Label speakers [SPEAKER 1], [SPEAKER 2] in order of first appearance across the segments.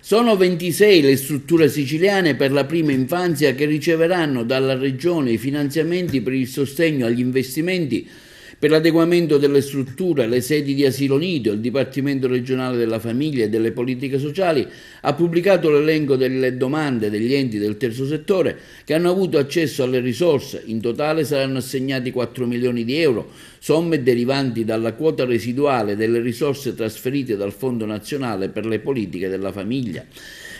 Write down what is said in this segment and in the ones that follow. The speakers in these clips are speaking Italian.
[SPEAKER 1] Sono 26 le strutture siciliane per la prima infanzia che riceveranno dalla Regione i finanziamenti per il sostegno agli investimenti per l'adeguamento delle strutture, le sedi di asilo nido, il Dipartimento regionale della famiglia e delle politiche sociali ha pubblicato l'elenco delle domande degli enti del terzo settore che hanno avuto accesso alle risorse. In totale saranno assegnati 4 milioni di euro, somme derivanti dalla quota residuale delle risorse trasferite dal Fondo nazionale per le politiche della famiglia.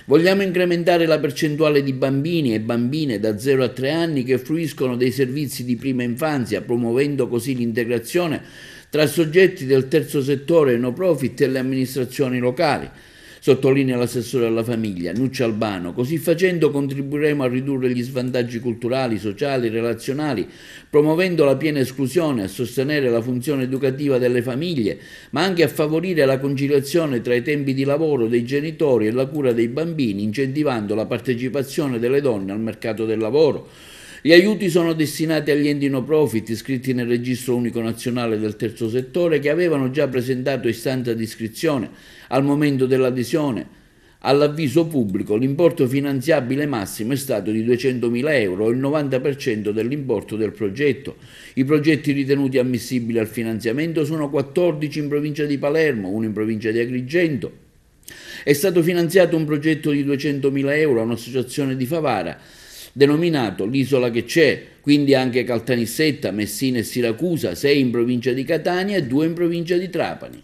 [SPEAKER 1] Vogliamo incrementare la percentuale di bambini e bambine da 0 a 3 anni che fruiscono dei servizi di prima infanzia, promuovendo così l'integrazione tra soggetti del terzo settore no profit e le amministrazioni locali sottolinea l'assessore alla famiglia Nuccia Albano. Così facendo contribuiremo a ridurre gli svantaggi culturali, sociali, relazionali, promuovendo la piena esclusione, a sostenere la funzione educativa delle famiglie, ma anche a favorire la conciliazione tra i tempi di lavoro dei genitori e la cura dei bambini, incentivando la partecipazione delle donne al mercato del lavoro gli aiuti sono destinati agli enti no profit iscritti nel registro unico nazionale del terzo settore che avevano già presentato istanza di iscrizione al momento dell'adesione. All'avviso pubblico l'importo finanziabile massimo è stato di 200.000 euro, il 90% dell'importo del progetto. I progetti ritenuti ammissibili al finanziamento sono 14 in provincia di Palermo, uno in provincia di Agrigento. È stato finanziato un progetto di 200.000 euro a un'associazione di Favara denominato l'isola che c'è, quindi anche Caltanissetta, Messina e Siracusa, 6 in provincia di Catania e 2 in provincia di Trapani.